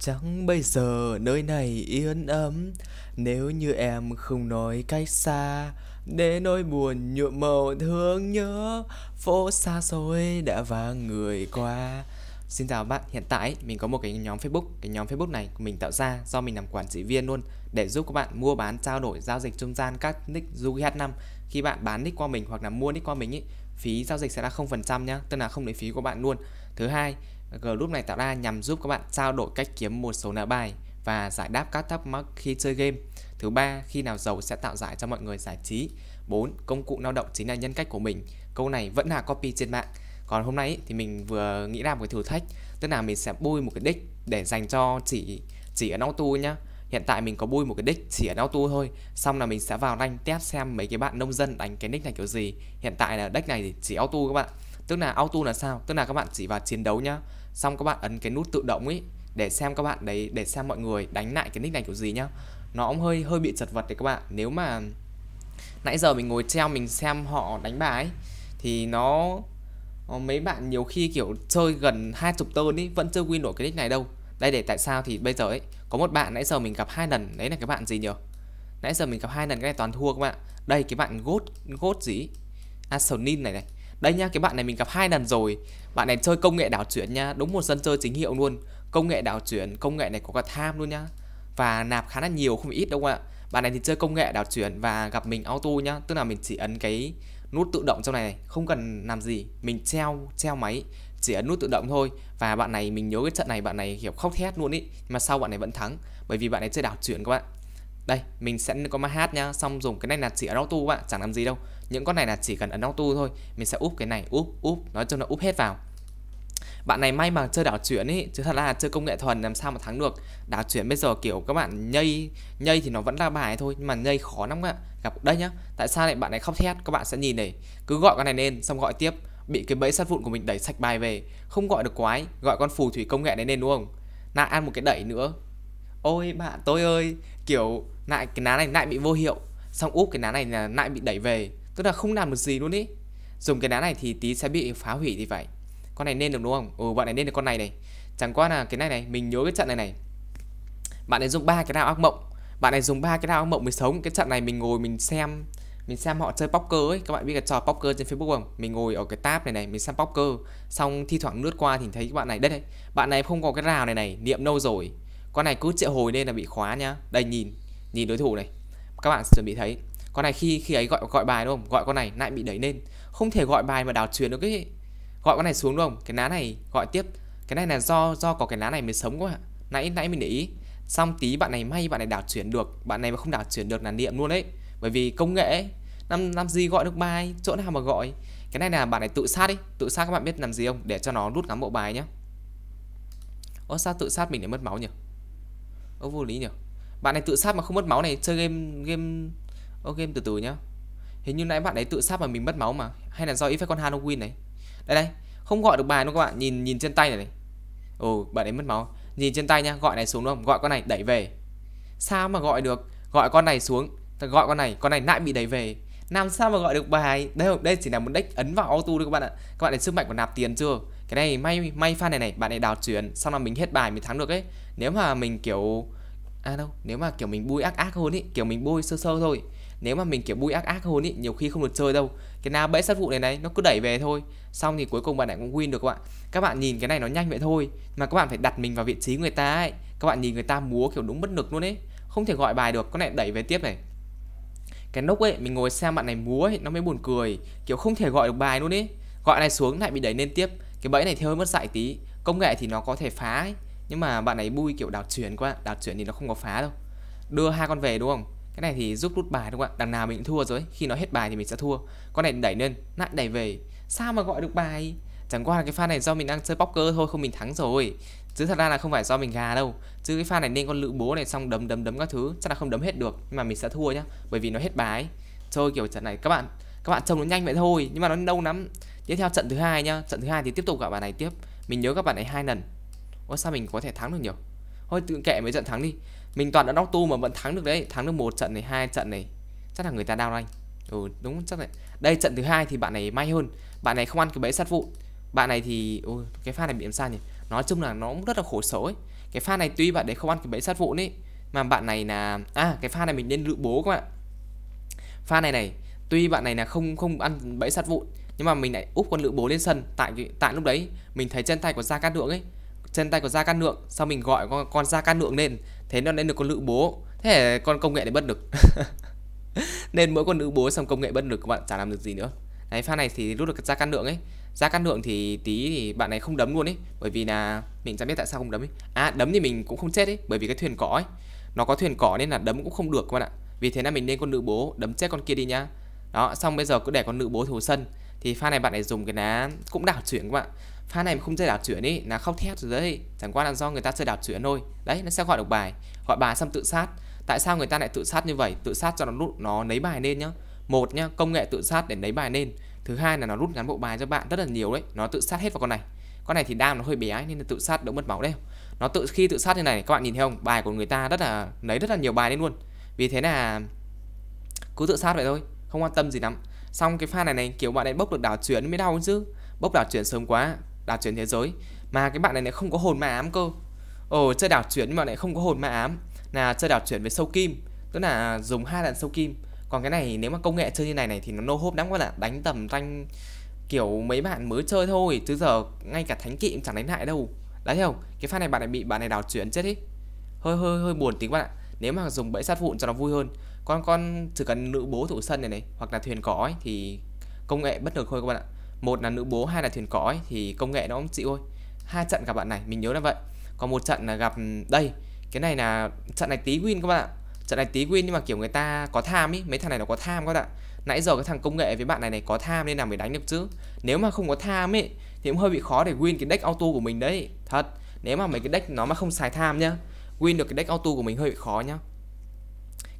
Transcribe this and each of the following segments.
Chẳng bây giờ nơi này yên ấm Nếu như em không nói cách xa Để nỗi buồn nhuộm màu thương nhớ Phố xa xôi đã vắng người qua Xin chào bạn, hiện tại mình có một cái nhóm Facebook Cái nhóm Facebook này của mình tạo ra do mình làm quản trị viên luôn Để giúp các bạn mua bán, trao đổi, giao dịch trung gian các nick h 5 Khi bạn bán nick qua mình hoặc là mua nick qua mình ý, Phí giao dịch sẽ là 0% nhá, tức là không lấy phí của bạn luôn Thứ hai, group này tạo ra nhằm giúp các bạn trao đổi cách kiếm một số nợ bài và giải đáp các thắc mắc khi chơi game. Thứ ba, khi nào giàu sẽ tạo giải cho mọi người giải trí. 4. Công cụ lao động chính là nhân cách của mình. Câu này vẫn là copy trên mạng. Còn hôm nay thì mình vừa nghĩ ra một cái thử thách, tức là mình sẽ bôi một cái đích để dành cho chỉ chỉ ở auto nhá. Hiện tại mình có bôi một cái đích chỉ ở auto thôi. Xong là mình sẽ vào rank test xem mấy cái bạn nông dân đánh cái nick này kiểu gì. Hiện tại là đích này thì chỉ auto các bạn. Tức là auto là sao? Tức là các bạn chỉ vào chiến đấu nhá xong các bạn ấn cái nút tự động ấy để xem các bạn đấy để xem mọi người đánh lại cái nick này kiểu gì nhá nó cũng hơi hơi bị chật vật đấy các bạn nếu mà nãy giờ mình ngồi treo mình xem họ đánh bài ấy, thì nó mấy bạn nhiều khi kiểu chơi gần hai chục tơn ấy vẫn chưa win nổi cái nick này đâu đây để tại sao thì bây giờ ấy có một bạn nãy giờ mình gặp hai lần đấy là cái bạn gì nhỉ nãy giờ mình gặp hai lần cái này toàn thua các bạn đây cái bạn gốt gốt gì Arsenal à, này này đây nha, cái bạn này mình gặp hai lần rồi. Bạn này chơi công nghệ đảo chuyển nha, đúng một sân chơi chính hiệu luôn. Công nghệ đảo chuyển, công nghệ này có cả tham luôn nhá. Và nạp khá là nhiều không ít đâu ạ. Bạn này thì chơi công nghệ đảo chuyển và gặp mình auto nhá, tức là mình chỉ ấn cái nút tự động trong này, không cần làm gì, mình treo treo máy chỉ ấn nút tự động thôi và bạn này mình nhớ cái trận này bạn này kiểu khóc thét luôn ý mà sau bạn này vẫn thắng bởi vì bạn này chơi đảo chuyển các bạn đây mình sẽ có mà hát nhá xong dùng cái này là chỉ ấn auto bạn chẳng làm gì đâu những con này là chỉ cần ấn auto thôi mình sẽ úp cái này úp úp nói cho nó úp hết vào bạn này may mà chơi đảo chuyển ấy chứ thật là chơi công nghệ thuần làm sao mà thắng được đảo chuyển bây giờ kiểu các bạn nhây nhây thì nó vẫn ra bài thôi nhưng mà nhây khó lắm ạ gặp đây nhá tại sao lại bạn này khóc thét các bạn sẽ nhìn này cứ gọi con này lên xong gọi tiếp bị cái bẫy sát vụn của mình đẩy sạch bài về không gọi được quái gọi con phù thủy công nghệ đấy lên đúng không lại ăn một cái đẩy nữa ôi bạn tôi ơi kiểu lại cái ná này lại bị vô hiệu xong úp cái ná này là lại bị đẩy về tức là không làm được gì luôn ý dùng cái ná này thì tí sẽ bị phá hủy thì phải con này nên được đúng không ừ bạn này nên được con này này chẳng qua là cái này này mình nhớ cái trận này này bạn ấy dùng ba cái đao ác mộng bạn này dùng ba cái đao ác mộng mới sống cái trận này mình ngồi mình xem mình xem họ chơi poker ấy các bạn biết cái trò poker trên facebook không mình ngồi ở cái tab này này mình xem poker xong thi thoảng lướt qua thì thấy các bạn này đây này bạn này không có cái rào này này niệm lâu rồi con này cứ triệu hồi nên là bị khóa nhá đây nhìn nhìn đối thủ này các bạn chuẩn bị thấy con này khi khi ấy gọi gọi bài đúng không gọi con này lại bị đẩy lên không thể gọi bài mà đào truyền được cái gọi con này xuống đúng không cái lá này gọi tiếp cái này là do do có cái lá này mới sống các bạn nãy nãy mình để ý xong tí bạn này may bạn này đảo chuyển được bạn này mà không đảo chuyển được là niệm luôn đấy bởi vì công nghệ năm năm gì gọi được bài chỗ nào mà gọi cái này là bạn này tự sát đi tự sát các bạn biết làm gì không để cho nó rút ngắm bộ bài nhá, ô sao tự sát mình để mất máu nhỉ Ô vô lý nhỉ Bạn này tự sát mà không mất máu này Chơi game game Ô game từ từ nhá Hình như nãy bạn ấy tự sát mà mình mất máu mà Hay là do phải con Halloween này Đây đây Không gọi được bài đâu các bạn Nhìn nhìn trên tay này, này. Ồ bạn ấy mất máu Nhìn trên tay nhá Gọi này xuống đúng không Gọi con này đẩy về Sao mà gọi được Gọi con này xuống Gọi con này Con này lại bị đẩy về làm sao mà gọi được bài đây đây chỉ là một deck ấn vào auto thôi các bạn ạ các bạn đến sức mạnh của nạp tiền chưa cái này may may fan này này bạn này đào chuyển xong là mình hết bài mình thắng được ấy nếu mà mình kiểu à đâu nếu mà kiểu mình bui ác ác hơn ý kiểu mình bui sơ sơ thôi nếu mà mình kiểu bui ác ác hơn ý nhiều khi không được chơi đâu cái nào bẫy sát vụ này này nó cứ đẩy về thôi xong thì cuối cùng bạn lại cũng win được các bạn các bạn nhìn cái này nó nhanh vậy thôi mà các bạn phải đặt mình vào vị trí người ta ấy các bạn nhìn người ta múa kiểu đúng bất lực luôn ấy không thể gọi bài được con này đẩy về tiếp này cái nốc ấy mình ngồi xem bạn này múa ấy nó mới buồn cười kiểu không thể gọi được bài luôn ấy gọi này xuống lại bị đẩy lên tiếp cái bẫy này thì hơi mất dạy tí công nghệ thì nó có thể phá ấy. nhưng mà bạn ấy bui kiểu đảo chuyển quá đảo chuyển thì nó không có phá đâu đưa hai con về đúng không cái này thì giúp rút bài đúng không ạ đằng nào mình thua rồi khi nó hết bài thì mình sẽ thua con này đẩy lên lại đẩy về sao mà gọi được bài chẳng qua là cái pha này do mình đang chơi poker thôi không mình thắng rồi chứ thật ra là không phải do mình gà đâu chứ cái pha này nên con lự bố này xong đấm đấm đấm các thứ chắc là không đấm hết được nhưng mà mình sẽ thua nhá bởi vì nó hết bài ấy. chơi kiểu trận này các bạn các bạn trông nó nhanh vậy thôi nhưng mà nó lâu lắm tiếp theo trận thứ hai nhá trận thứ hai thì tiếp tục gặp bạn này tiếp mình nhớ các bạn này hai lần ôi sao mình có thể thắng được nhiều thôi tự kệ mấy trận thắng đi mình toàn đã nóc tu mà vẫn thắng được đấy thắng được một trận này hai trận này chắc là người ta đau anh ừ đúng chắc này đây trận thứ hai thì bạn này may hơn bạn này không ăn cái bẫy sát vụ bạn này thì ôi cái pha này bị làm sao nhỉ nói chung là nó cũng rất là khổ sở ấy cái pha này tuy bạn đấy không ăn cái bẫy sát vụ đấy mà bạn này là à cái pha này mình nên lựa bố các bạn pha này này tuy bạn này là không không ăn bẫy sát vụ nhưng mà mình lại úp con lựu bố lên sân tại tại lúc đấy mình thấy chân tay của gia cát lượng ấy chân tay của gia can lượng sau mình gọi con con gia can lượng lên thế nó lên được con lựu bố thế con công nghệ để bất lực nên mỗi con lựu bố xong công nghệ bất lực các bạn chả làm được gì nữa đấy pha này thì rút được gia can lượng ấy gia can lượng thì tí thì bạn này không đấm luôn ấy bởi vì là mình chẳng biết tại sao không đấm ấy à đấm thì mình cũng không chết ấy bởi vì cái thuyền cỏ ấy nó có thuyền cỏ nên là đấm cũng không được các bạn ạ vì thế là mình nên con nữ bố đấm chết con kia đi nhá đó xong bây giờ cứ để con nữ bố thủ sân thì pha này bạn này dùng cái lá cũng đảo chuyển các bạn pha này không chơi đảo chuyển ý là không thét rồi đấy chẳng qua là do người ta chơi đảo chuyển thôi đấy nó sẽ gọi được bài gọi bài xong tự sát tại sao người ta lại tự sát như vậy tự sát cho nó rút nó lấy bài lên nhá một nhá công nghệ tự sát để lấy bài lên thứ hai là nó rút ngắn bộ bài cho bạn rất là nhiều đấy nó tự sát hết vào con này con này thì đam nó hơi bé nên là tự sát đỡ mất máu đấy nó tự khi tự sát như này các bạn nhìn thấy không bài của người ta rất là lấy rất là nhiều bài lên luôn vì thế là cứ tự sát vậy thôi không quan tâm gì lắm Xong cái pha này này kiểu bạn ấy bốc được đảo chuyển mới đau chứ Bốc đảo chuyển sớm quá Đảo chuyển thế giới Mà cái bạn này này không có hồn ma ám cơ Ồ chơi đảo chuyển nhưng mà lại không có hồn ma ám Là chơi đảo chuyển với sâu kim Tức là dùng hai lần sâu kim Còn cái này nếu mà công nghệ chơi như này này thì nó nô hope lắm các bạn Đánh tầm tanh kiểu mấy bạn mới chơi thôi Chứ giờ ngay cả thánh kỵ cũng chẳng đánh lại đâu Đấy không Cái pha này bạn này bị bạn này đảo chuyển chết ý Hơi hơi hơi buồn tính các bạn ạ Nếu mà dùng bẫy sát vụn cho nó vui hơn con con chỉ cần nữ bố thủ sân này này hoặc là thuyền cỏ ấy, thì công nghệ bất ngờ thôi các bạn ạ một là nữ bố hai là thuyền cỏ ấy, thì công nghệ nó cũng chịu thôi hai trận gặp bạn này mình nhớ là vậy còn một trận là gặp đây cái này là trận này tí win các bạn ạ trận này tí win nhưng mà kiểu người ta có tham ý mấy thằng này nó có tham các bạn ạ nãy giờ cái thằng công nghệ với bạn này này có tham nên là mới đánh được chứ nếu mà không có tham ấy thì cũng hơi bị khó để win cái deck auto của mình đấy thật nếu mà mấy cái deck nó mà không xài tham nhá win được cái deck auto của mình hơi bị khó nhá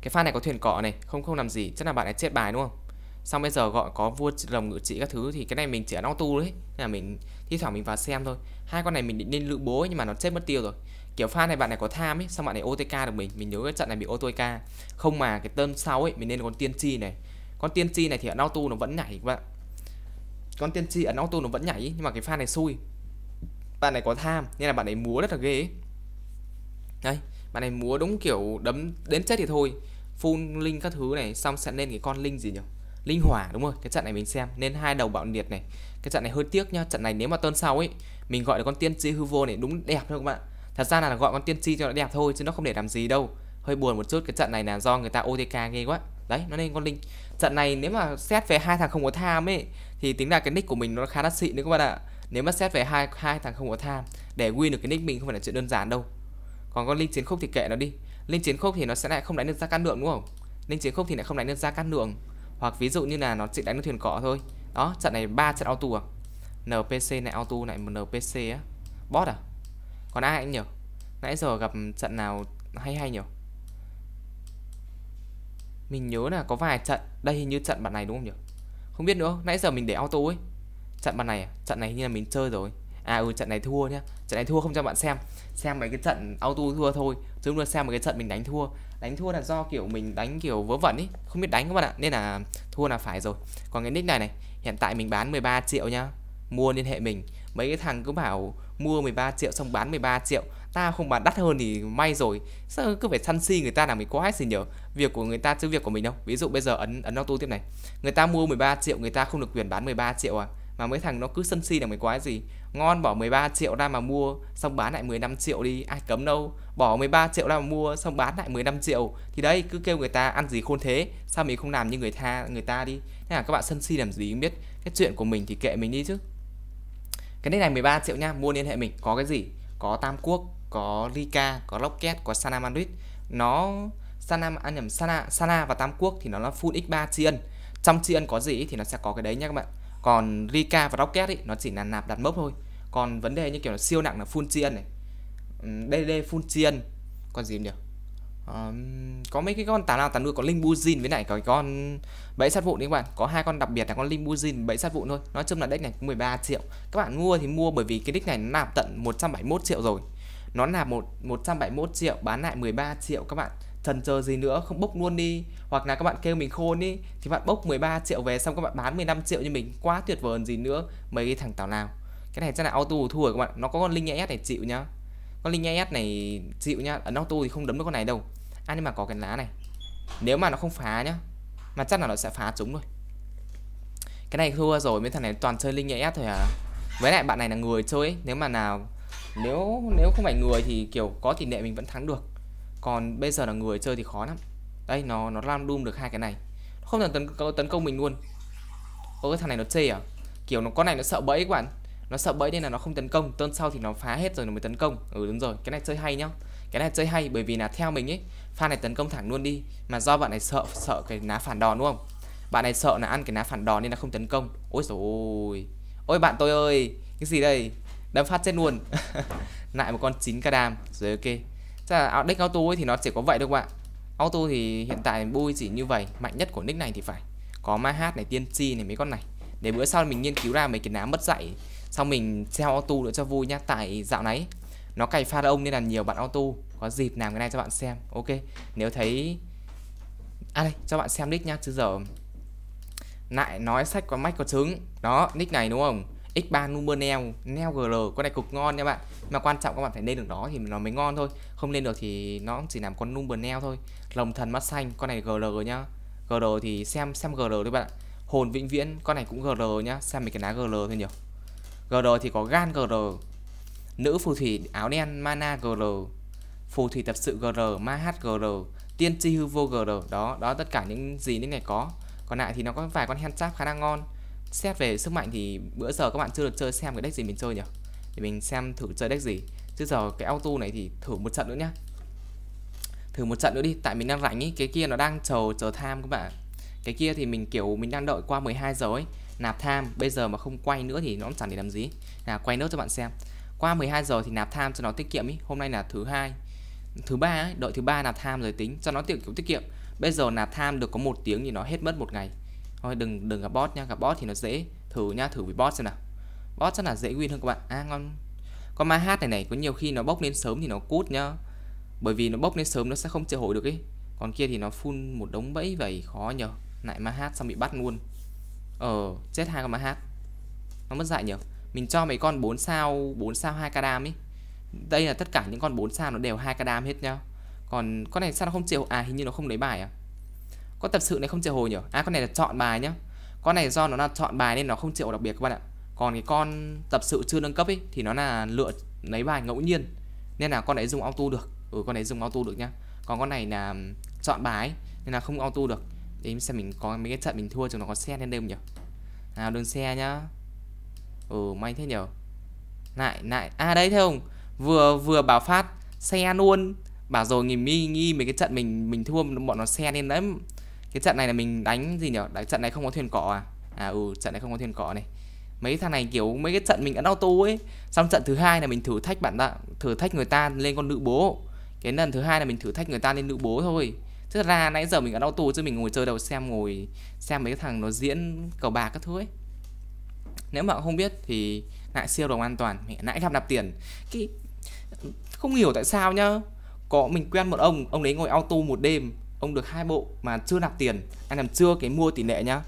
cái pha này có thuyền cọ này không không làm gì chắc là bạn ấy chết bài đúng không xong bây giờ gọi có vua lồng ngự trị các thứ thì cái này mình chỉ ăn tu đấy là mình thi thoảng mình vào xem thôi hai con này mình định nên lự bố ấy, nhưng mà nó chết mất tiêu rồi kiểu pha này bạn này có tham ấy xong bạn này otk được mình mình nhớ cái trận này bị otk không mà cái tên sau ấy mình nên con tiên tri này con tiên tri này thì ăn tu nó vẫn nhảy các bạn con tiên tri ấn auto nó vẫn nhảy nhưng mà cái pha này xui bạn này có tham nên là bạn ấy múa rất là ghê ấy. đấy bạn này múa đúng kiểu đấm đến chết thì thôi full linh các thứ này xong sẽ lên cái con linh gì nhỉ linh hỏa đúng rồi cái trận này mình xem nên hai đầu bạo liệt này cái trận này hơi tiếc nhá trận này nếu mà tuần sau ấy mình gọi là con tiên tri hư vô này đúng đẹp thôi các bạn thật ra là gọi con tiên tri cho nó đẹp thôi chứ nó không để làm gì đâu hơi buồn một chút cái trận này là do người ta otk ghê quá đấy nó nên con linh trận này nếu mà xét về hai thằng không có tham ấy thì tính là cái nick của mình nó khá là xịn đấy các bạn ạ nếu mà xét về hai hai thằng không có tham để win được cái nick mình không phải là chuyện đơn giản đâu còn con linh chiến khúc thì kệ nó đi lên chiến khốc thì nó sẽ lại không đánh được ra cát lượng đúng không lên chiến khốc thì lại không đánh được ra cát lượng hoặc ví dụ như là nó chỉ đánh được thuyền cỏ thôi đó trận này ba trận auto à npc này auto này một npc á bot à còn ai anh nhỉ nãy giờ gặp trận nào hay hay nhỉ mình nhớ là có vài trận đây hình như trận bản này đúng không nhỉ không biết nữa nãy giờ mình để auto ấy trận bản này à? trận này hình như là mình chơi rồi à ừ trận này thua nhá trận này thua không cho bạn xem xem mấy cái trận auto thua thôi chúng luôn xem mấy cái trận mình đánh thua đánh thua là do kiểu mình đánh kiểu vớ vẩn ý không biết đánh các bạn ạ nên là thua là phải rồi còn cái nick này này hiện tại mình bán 13 triệu nhá mua liên hệ mình mấy cái thằng cứ bảo mua 13 triệu xong bán 13 triệu ta không bán đắt hơn thì may rồi sao cứ phải săn si người ta làm mình quá hết gì nhở việc của người ta chứ việc của mình đâu ví dụ bây giờ ấn ấn auto tiếp này người ta mua 13 triệu người ta không được quyền bán 13 triệu à mà mấy thằng nó cứ sân si là mấy quái gì ngon bỏ 13 triệu ra mà mua xong bán lại 15 triệu đi ai cấm đâu bỏ 13 triệu ra mà mua xong bán lại 15 triệu thì đấy cứ kêu người ta ăn gì khôn thế sao mình không làm như người ta người ta đi thế là các bạn sân si làm gì không biết cái chuyện của mình thì kệ mình đi chứ cái nick này 13 triệu nha mua liên hệ mình có cái gì có Tam Quốc có Rika có Rocket có Sana Madrid nó Sana ăn à nhầm Sana Sana và Tam Quốc thì nó là full x3 tri trong tri ân có gì thì nó sẽ có cái đấy nha các bạn còn Rika và Rocket ấy nó chỉ là nạp đặt mốc thôi còn vấn đề như kiểu là siêu nặng là full Funchian này DD ừ, Funchian còn gì nữa Um, có mấy cái con tà nào tà nuôi có linh buzin với lại có con bẫy sát vụn đấy các bạn có hai con đặc biệt là con linh buzin bẫy sát vụn thôi nói chung là deck này cũng 13 triệu các bạn mua thì mua bởi vì cái deck này nó nạp tận 171 triệu rồi nó nạp một 171 triệu bán lại 13 triệu các bạn trần chờ gì nữa không bốc luôn đi hoặc là các bạn kêu mình khôn đi thì bạn bốc 13 triệu về xong các bạn bán 15 triệu như mình quá tuyệt vời gì nữa mấy cái thằng tào lao cái này chắc là auto thua rồi các bạn nó có con linh es này chịu nhá con linh es này chịu nhá ấn auto thì không đấm được con này đâu à nhưng mà có cái lá này nếu mà nó không phá nhá mà chắc là nó sẽ phá chúng rồi cái này thua rồi mấy thằng này toàn chơi linh es thôi à với lại bạn này là người chơi ấy. nếu mà nào nếu nếu không phải người thì kiểu có tỷ lệ mình vẫn thắng được còn bây giờ là người chơi thì khó lắm đây nó nó làm đun được hai cái này nó không thể tấn tấn công mình luôn ô cái thằng này nó chê à kiểu nó con này nó sợ bẫy các bạn nó sợ bẫy nên là nó không tấn công tuần sau thì nó phá hết rồi nó mới tấn công ừ đúng rồi cái này chơi hay nhá cái này chơi hay bởi vì là theo mình ấy pha này tấn công thẳng luôn đi mà do bạn này sợ sợ cái ná phản đòn đúng không bạn này sợ là ăn cái ná phản đòn nên là không tấn công ôi rồi ôi. bạn tôi ơi cái gì đây đấm phát chết luôn lại một con chín ca đam rồi ok ra là deck auto ấy thì nó chỉ có vậy thôi các bạn auto thì hiện tại bôi chỉ như vậy mạnh nhất của nick này thì phải có ma hát này tiên tri này mấy con này để bữa sau mình nghiên cứu ra mấy cái nám mất dạy sau mình treo auto nữa cho vui nhá tại dạo này nó cày pha ông nên là nhiều bạn auto có dịp làm cái này cho bạn xem ok nếu thấy à đây cho bạn xem nick nhá chứ giờ lại nói sách có mách có trứng đó nick này đúng không X3 Number Neo, Neo GL con này cực ngon nha bạn. Mà quan trọng các bạn phải lên được nó thì nó mới ngon thôi. Không lên được thì nó chỉ làm con Number Neo thôi. Lồng thần mắt xanh con này GL nhá. GL thì xem xem GL thôi bạn Hồn vĩnh viễn con này cũng GL nhá, xem mấy cái lá GL thôi nhiều. GL thì có gan GL. Nữ phù thủy áo đen mana GL. Phù thủy tập sự GR, ma hát GR, tiên tri hư vô GR. Đó, đó tất cả những gì đến này có. Còn lại thì nó có vài con handshap khá là ngon xét về sức mạnh thì bữa giờ các bạn chưa được chơi xem cái deck gì mình chơi nhỉ để mình xem thử chơi deck gì chứ giờ cái auto này thì thử một trận nữa nhá thử một trận nữa đi tại mình đang rảnh ý cái kia nó đang chờ chờ tham các bạn cái kia thì mình kiểu mình đang đợi qua 12 giờ ấy nạp tham bây giờ mà không quay nữa thì nó cũng chẳng để làm gì là quay nốt cho bạn xem qua 12 giờ thì nạp tham cho nó tiết kiệm ý hôm nay là thứ hai thứ ba ấy đợi thứ ba nạp tham rồi tính cho nó tiết kiệm tiết kiệm bây giờ nạp tham được có một tiếng thì nó hết mất một ngày thôi đừng đừng gặp bot nha gặp bot thì nó dễ thử nha thử với bot xem nào bot rất là dễ win hơn các bạn à ngon con ma hát này này có nhiều khi nó bốc lên sớm thì nó cút nhá bởi vì nó bốc lên sớm nó sẽ không triệu hồi được ấy còn kia thì nó phun một đống bẫy vậy khó nhờ lại ma hát xong bị bắt luôn ờ chết hai con ma hát nó mất dạy nhờ mình cho mấy con 4 sao 4 sao 2 kadam ấy đây là tất cả những con 4 sao nó đều hai kadam hết nhá còn con này sao nó không chịu à hình như nó không lấy bài à có tập sự này không triệu hồi nhỉ? À con này là chọn bài nhá. Con này do nó là chọn bài nên nó không triệu đặc biệt các bạn ạ. Còn cái con tập sự chưa nâng cấp ấy thì nó là lựa lấy bài ngẫu nhiên. Nên là con đấy dùng auto được. Ừ con đấy dùng auto được nhá. Còn con này là chọn bài nên là không auto được. Để xem mình có mấy cái trận mình thua chúng nó có xe lên đêm nhỉ? Nào đơn xe nhá. Ừ may thế nhỉ. Lại lại à đấy thấy không? Vừa vừa bảo phát xe luôn bảo rồi nghỉ mi nghi mấy cái trận mình mình thua bọn nó xe lên đấy cái trận này là mình đánh gì nhỉ đánh trận này không có thuyền cỏ à à ừ trận này không có thuyền cỏ này mấy thằng này kiểu mấy cái trận mình ấn auto ấy xong trận thứ hai là mình thử thách bạn ta thử thách người ta lên con nữ bố cái lần thứ hai là mình thử thách người ta lên nữ bố thôi tức ra nãy giờ mình ấn auto chứ mình ngồi chơi đầu xem ngồi xem mấy cái thằng nó diễn cầu bạc các thứ ấy nếu mà không biết thì lại siêu đồng an toàn mẹ nãy gặp nạp tiền cái không hiểu tại sao nhá có mình quen một ông ông đấy ngồi auto một đêm ông được hai bộ mà chưa nạp tiền anh làm chưa cái mua tỷ lệ nhá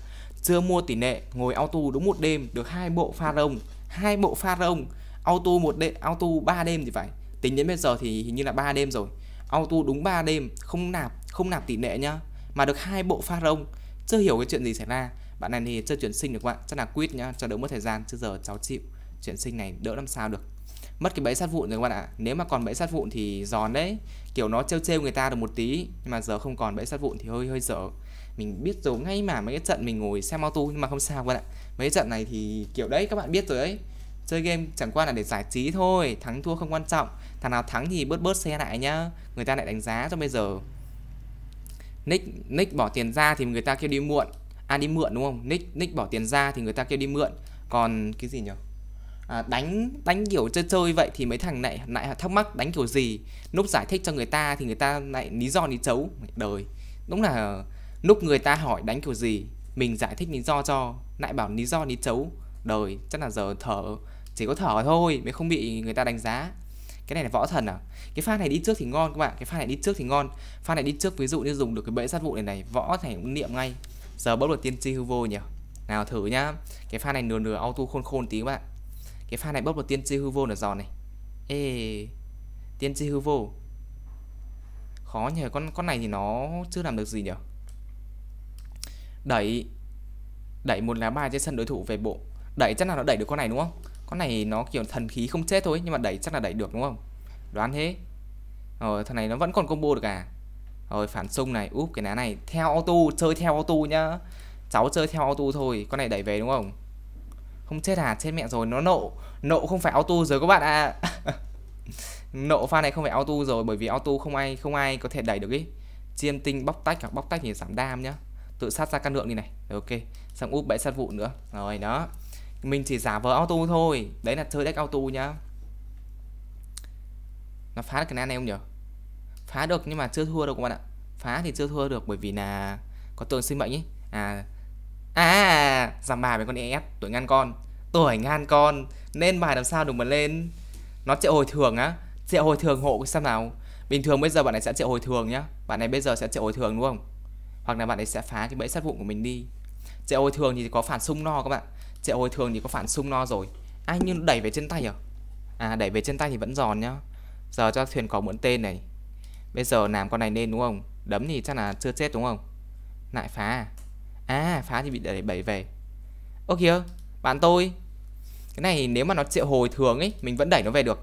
chưa mua tỷ lệ ngồi auto đúng một đêm được hai bộ pha rồng hai bộ pha rồng auto một đêm auto ba đêm thì phải tính đến bây giờ thì hình như là ba đêm rồi auto đúng ba đêm không nạp không nạp tỷ lệ nhá mà được hai bộ pha rồng chưa hiểu cái chuyện gì xảy ra bạn này thì chưa chuyển sinh được bạn chắc là quýt nhá cho đỡ mất thời gian chứ giờ cháu chịu chuyển sinh này đỡ làm sao được mất cái bẫy sát vụn rồi các bạn ạ nếu mà còn bẫy sát vụn thì giòn đấy kiểu nó trêu trêu người ta được một tí nhưng mà giờ không còn bẫy sát vụn thì hơi hơi dở mình biết rồi ngay mà mấy cái trận mình ngồi xem auto nhưng mà không sao các bạn ạ mấy cái trận này thì kiểu đấy các bạn biết rồi đấy chơi game chẳng qua là để giải trí thôi thắng thua không quan trọng thằng nào thắng thì bớt bớt xe lại nhá người ta lại đánh giá cho bây giờ nick nick bỏ tiền ra thì người ta kêu đi muộn à đi mượn đúng không nick nick bỏ tiền ra thì người ta kêu đi mượn còn cái gì nhỉ À, đánh đánh kiểu chơi chơi vậy thì mấy thằng lại lại thắc mắc đánh kiểu gì Lúc giải thích cho người ta thì người ta lại lý do lý chấu đời đúng là lúc người ta hỏi đánh kiểu gì mình giải thích lý do cho lại bảo lý do lý chấu đời chắc là giờ thở chỉ có thở thôi mới không bị người ta đánh giá cái này là võ thần à cái pha này đi trước thì ngon các bạn cái pha này đi trước thì ngon pha này đi trước ví dụ như dùng được cái bẫy sát vụ này này võ thành cũng niệm ngay giờ bốc được tiên tri hư vô nhỉ nào thử nhá cái pha này nửa nửa auto khôn khôn tí các bạn cái pha này bốc được tiên tri hư vô là giòn này Ê Tiên tri hư vô Khó nhờ con con này thì nó chưa làm được gì nhỉ Đẩy Đẩy một lá bài trên sân đối thủ về bộ Đẩy chắc là nó đẩy được con này đúng không Con này nó kiểu thần khí không chết thôi Nhưng mà đẩy chắc là đẩy được đúng không Đoán thế Rồi thằng này nó vẫn còn combo được à Rồi phản xung này Úp cái lá này Theo auto Chơi theo auto nhá Cháu chơi theo auto thôi Con này đẩy về đúng không không chết hả chết mẹ rồi nó nộ nộ không phải auto rồi các bạn ạ à. nộ pha này không phải auto rồi bởi vì auto không ai không ai có thể đẩy được ý chiêm tinh bóc tách hoặc bóc tách thì giảm đam nhá tự sát ra căn lượng như này ok xong úp bẫy sát vụ nữa rồi đó mình chỉ giả vờ auto thôi đấy là chơi deck auto nhá nó phá được cái nan này không nhỉ phá được nhưng mà chưa thua đâu các bạn ạ phá thì chưa thua được bởi vì là có tượng sinh mệnh ý à À Giảm bài với con EF Tuổi ngăn con Tuổi ngăn con Nên bài làm sao được mà lên Nó triệu hồi thường á Triệu hồi thường hộ xem nào Bình thường bây giờ bạn này sẽ triệu hồi thường nhá Bạn này bây giờ sẽ triệu hồi thường đúng không Hoặc là bạn này sẽ phá cái bẫy sát vụn của mình đi Triệu hồi thường thì có phản xung no các bạn Triệu hồi thường thì có phản xung no rồi ai à, nhưng đẩy về trên tay à À đẩy về trên tay thì vẫn giòn nhá Giờ cho thuyền có mượn tên này Bây giờ làm con này nên đúng không Đấm thì chắc là chưa chết đúng không Lại phá à À phá thì bị đẩy 7 về Ơ kìa bạn tôi Cái này nếu mà nó triệu hồi thường ấy Mình vẫn đẩy nó về được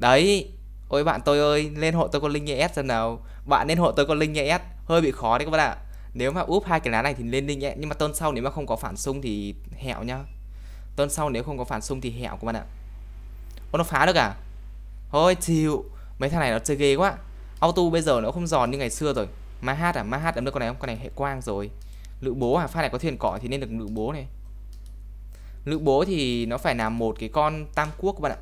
Đấy Ôi bạn tôi ơi lên hộ tôi con linh nhẹ e S xem nào Bạn lên hộ tôi con linh nhẹ e S Hơi bị khó đấy các bạn ạ Nếu mà úp hai cái lá này thì lên linh nhẹ e Nhưng mà tôn sau nếu mà không có phản xung thì hẹo nhá tôn sau nếu không có phản xung thì hẹo các bạn ạ Ô nó phá được à Thôi chịu Mấy thằng này nó chơi ghê quá Auto bây giờ nó không giòn như ngày xưa rồi Ma hát à? Ma hát ấm được con này không? Con này hệ quang rồi lữ bố à pha này có thuyền cỏ thì nên được lữ bố này lữ bố thì nó phải là một cái con tam quốc các bạn ạ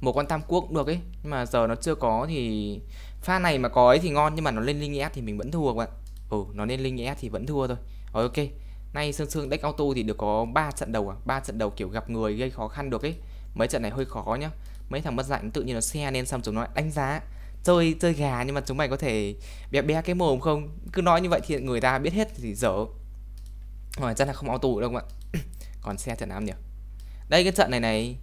một con tam quốc cũng được ấy nhưng mà giờ nó chưa có thì pha này mà có ấy thì ngon nhưng mà nó lên linh es thì mình vẫn thua các bạn ừ nó lên linh es thì vẫn thua thôi Rồi, ok nay sương sương deck auto thì được có 3 trận đầu à ba trận đầu kiểu gặp người gây khó khăn được ấy mấy trận này hơi khó nhá mấy thằng mất dạy tự nhiên nó xe nên xong chúng nó đánh giá chơi chơi gà nhưng mà chúng mày có thể bé bé cái mồm không cứ nói như vậy thì người ta biết hết thì dở ngoài chắc là không auto đâu ạ còn xe trận nào nhỉ đây cái trận này này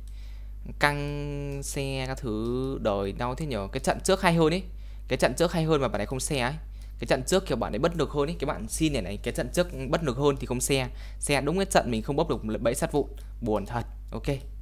căng xe các thứ đời đau thế nhở cái trận trước hay hơn ấy cái trận trước hay hơn mà bạn này không xe ấy cái trận trước kiểu bạn ấy bất được hơn ấy cái bạn xin này này cái trận trước bất được hơn thì không xe xe đúng cái trận mình không bốc được bẫy sát vụn buồn thật ok